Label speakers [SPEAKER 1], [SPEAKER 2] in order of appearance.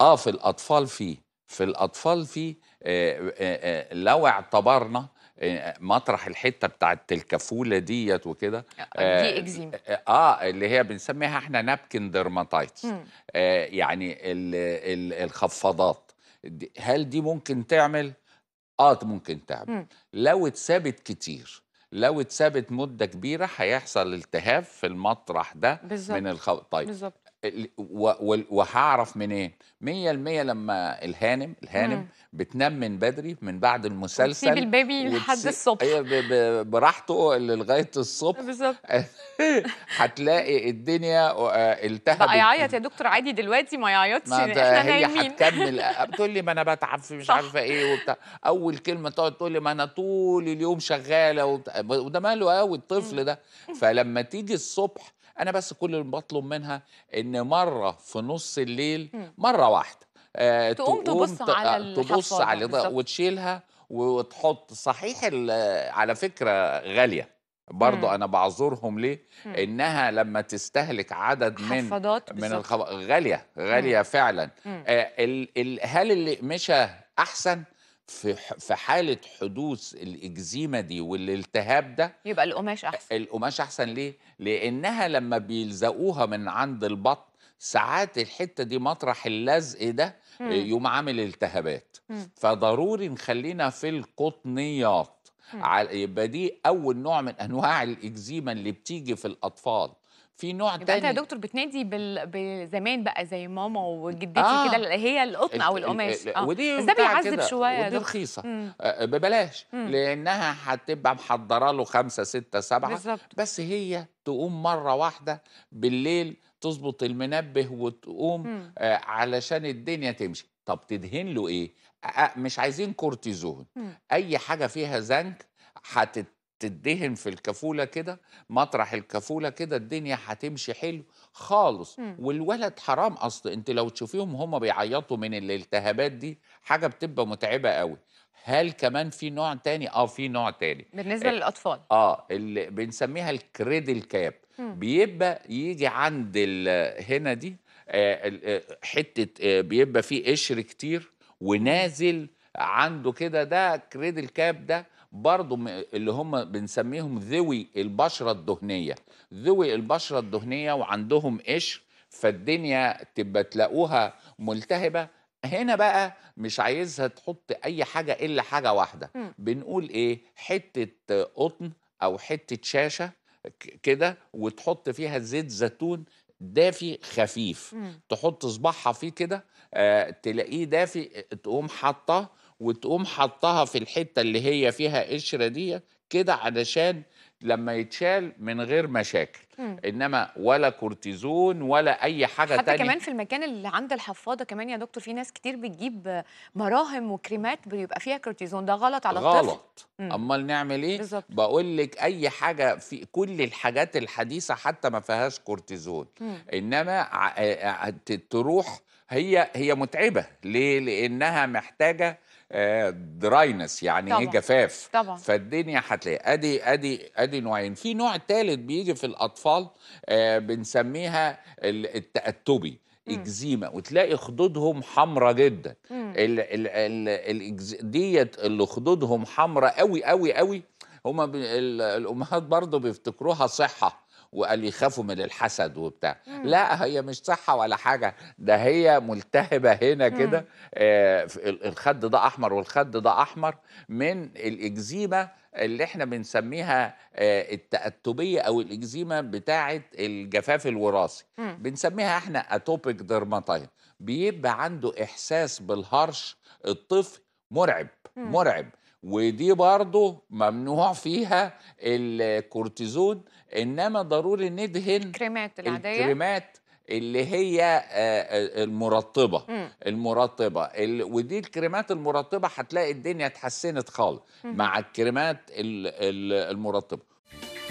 [SPEAKER 1] اه في الاطفال فيه في الاطفال فيه آه آه, آه، لو اعتبرنا آه، مطرح الحته بتاعت الكفوله ديت وكده آه، دي اكزيما اه اللي هي بنسميها احنا نابكن ديرماتايتس آه يعني الـ الـ الخفاضات هل دي ممكن تعمل اه ممكن تعمل مم. لو اتثابت كتير لو اتثابت مده كبيره هيحصل التهاب في المطرح ده بالزبط. من الخ... طيب بالزبط. وهعرف منين؟ 100% لما الهانم الهانم مم. بتنام من بدري من بعد المسلسل تسيب البيبي لحد الصبح براحته لغايه الصبح بالظبط هتلاقي الدنيا آه، التهبت بقى يعيط يا دكتور عادي دلوقتي ما يعيطش احنا نايمين هتكمل آه، بتقول لي ما انا بتعب في مش عارفه ايه وبتاع اول كلمه تقعد تقول لي ما انا طول اليوم شغاله وده ماله قوي الطفل ده فلما تيجي الصبح انا بس كل اللي بطلب منها ان مره في نص الليل مره واحده آه، تقوم تبص على آه، تبص على وتشيلها وتحط صحيح آه، على فكره غاليه برضو مم. انا بعذرهم ليه مم. انها لما تستهلك عدد من من الخب... غاليه غاليه مم. فعلا مم. آه ال... ال... هل مشى احسن في في حاله حدوث الاكزيما دي والالتهاب ده يبقى القماش احسن القماش احسن ليه لانها لما بيلزقوها من عند البط ساعات الحته دي مطرح اللزق ده آه، امم. يوم عامل التهابات امم. فضروري نخلينا في القطنيات امم. يبقى دي اول نوع من انواع الاكزيما اللي بتيجي في الاطفال في نوع تاني انت يا دكتور بتنادي بال... بزمان بقى زي ماما وجدتي آه. كده هي القطن او القماش آه. ودي بس ده بيعذب شويه ودي رخيصه آه، ببلاش مم. لانها هتبقى محضره له خمسه سته سبعه بالزبط. بس هي تقوم مره واحده بالليل تظبط المنبه وتقوم مم. آه علشان الدنيا تمشي طب تدهن له ايه؟ آه مش عايزين كورتيزون مم. اي حاجه فيها زنك هتت تدهن في الكفوله كده مطرح الكفوله كده الدنيا هتمشي حلو خالص م. إمم. والولد حرام اصل انت لو تشوفيهم هما بيعيطوا من الالتهابات دي حاجه بتبقى متعبه قوي هل كمان في نوع تاني اه في نوع تاني بالنسبه آه للاطفال اه اللي بنسميها الكريدل كاب م. بيبقى يجي عند هنا دي آه، آه، حته آه، بيبقى فيه قشر كتير ونازل عنده كده ده كريدل كاب ده برضو اللي هم بنسميهم ذوي البشرة الدهنية ذوي البشرة الدهنية وعندهم قشر فالدنيا تبقى تلاقوها ملتهبة هنا بقى مش عايزها تحط أي حاجة إلا حاجة واحدة م. بنقول إيه حتة قطن أو حتة شاشة كده وتحط فيها زيت زيتون دافي خفيف م. تحط صباحها فيه كده آه تلاقيه دافي تقوم حاطاه وتقوم حطها في الحته اللي هي فيها قشره دي كده علشان لما يتشال من غير مشاكل مم. انما ولا كورتيزون ولا اي حاجه حتى تانية. كمان في المكان اللي عند الحفاضه كمان يا دكتور في ناس كتير بتجيب مراهم وكريمات بيبقى فيها كورتيزون ده غلط على الطفل غلط إمم. امال نعمل ايه بالزبط. بقول لك اي حاجه في كل الحاجات الحديثه حتى ما فيهاش كورتيزون مم. انما تروح هي هي متعبه ليه لانها محتاجه دراينس آه، يعني إيه طبعًا. ايه جفاف طبعًا. فالدنيا هتلاقي ادي ادي ادي نوعين في نوع ثالث بيجي في الاطفال آه، بنسميها التأتبي اكزيما وتلاقي خدودهم حمراء جدا ال ال ال ديت اللي خدودهم حمراء قوي قوي قوي هما الامهات برضه بيفتكروها صحه وقال يخافوا من الحسد وبتاع مم. لا هي مش صحه ولا حاجه ده هي ملتهبه هنا كده آه الخد ده احمر والخد ده احمر من الاكزيما اللي احنا بنسميها آه، التأتبية أو الإكزيما بتاعة الجفاف الوراثي بنسميها احنا أتوبيك درماتايت بيبقى عنده إحساس بالهرش الطفل مرعب مم. مرعب ودي برضه ممنوع فيها الكورتيزون انما ضروري ندهن الكريمات العاديه الكريمات اللي هي آه، آه، المرطبه مم. المرطبه ودي الكريمات المرطبه هتلاقي الدنيا اتحسنت خالص مع الكريمات المرطبه